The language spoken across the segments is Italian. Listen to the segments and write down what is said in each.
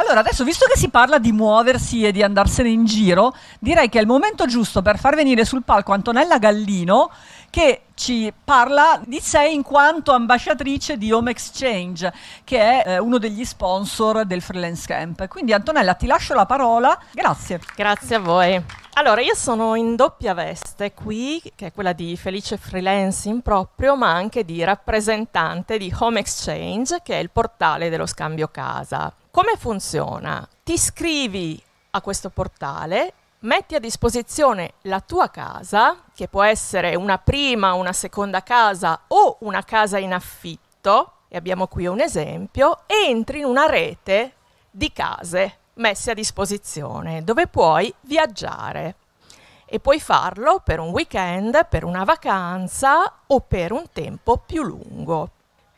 Allora, adesso visto che si parla di muoversi e di andarsene in giro, direi che è il momento giusto per far venire sul palco Antonella Gallino che ci parla di sé in quanto ambasciatrice di Home Exchange, che è eh, uno degli sponsor del Freelance Camp. Quindi Antonella, ti lascio la parola. Grazie. Grazie a voi. Allora, io sono in doppia veste qui, che è quella di felice Freelance in proprio, ma anche di rappresentante di Home Exchange, che è il portale dello scambio casa. Come funziona? Ti iscrivi a questo portale metti a disposizione la tua casa, che può essere una prima, una seconda casa o una casa in affitto, e abbiamo qui un esempio, entri in una rete di case messe a disposizione dove puoi viaggiare e puoi farlo per un weekend, per una vacanza o per un tempo più lungo.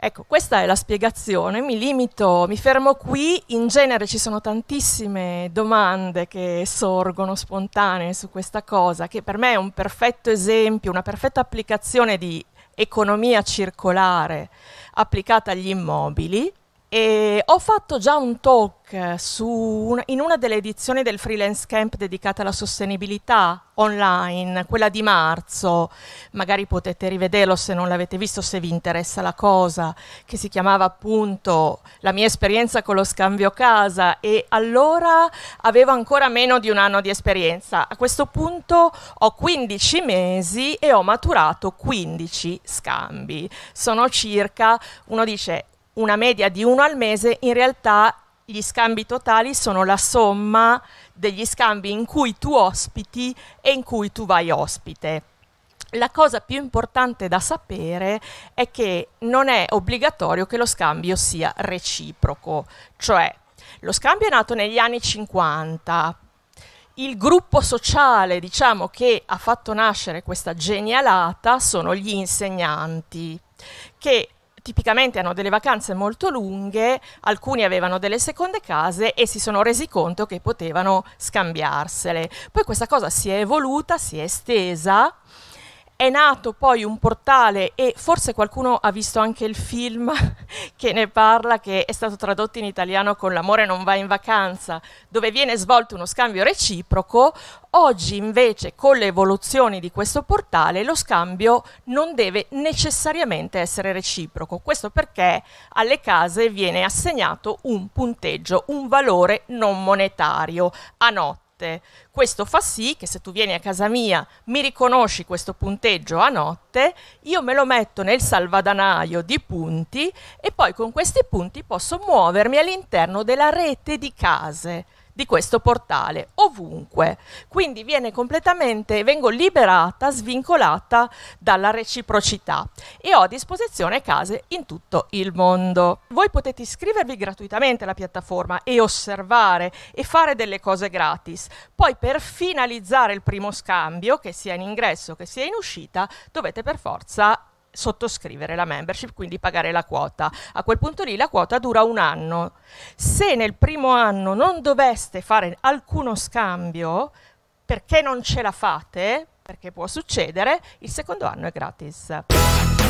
Ecco, questa è la spiegazione, mi limito, mi fermo qui, in genere ci sono tantissime domande che sorgono spontanee su questa cosa, che per me è un perfetto esempio, una perfetta applicazione di economia circolare applicata agli immobili, e ho fatto già un talk una, in una delle edizioni del freelance camp dedicata alla sostenibilità online, quella di marzo, magari potete rivederlo se non l'avete visto, se vi interessa la cosa, che si chiamava appunto La mia esperienza con lo scambio casa e allora avevo ancora meno di un anno di esperienza. A questo punto ho 15 mesi e ho maturato 15 scambi. Sono circa, uno dice una media di uno al mese, in realtà gli scambi totali sono la somma degli scambi in cui tu ospiti e in cui tu vai ospite. La cosa più importante da sapere è che non è obbligatorio che lo scambio sia reciproco, cioè lo scambio è nato negli anni 50, il gruppo sociale diciamo, che ha fatto nascere questa genialata sono gli insegnanti che tipicamente hanno delle vacanze molto lunghe, alcuni avevano delle seconde case e si sono resi conto che potevano scambiarsele. Poi questa cosa si è evoluta, si è estesa è nato poi un portale e forse qualcuno ha visto anche il film che ne parla, che è stato tradotto in italiano con L'amore non va in vacanza, dove viene svolto uno scambio reciproco. Oggi invece con le evoluzioni di questo portale lo scambio non deve necessariamente essere reciproco, questo perché alle case viene assegnato un punteggio, un valore non monetario a notte. Questo fa sì che se tu vieni a casa mia, mi riconosci questo punteggio a notte, io me lo metto nel salvadanaio di punti e poi con questi punti posso muovermi all'interno della rete di case di questo portale ovunque. Quindi viene completamente, vengo liberata, svincolata dalla reciprocità e ho a disposizione case in tutto il mondo. Voi potete iscrivervi gratuitamente alla piattaforma e osservare e fare delle cose gratis. Poi per finalizzare il primo scambio, che sia in ingresso che sia in uscita, dovete per forza sottoscrivere la membership, quindi pagare la quota. A quel punto lì la quota dura un anno. Se nel primo anno non doveste fare alcuno scambio, perché non ce la fate, perché può succedere, il secondo anno è gratis.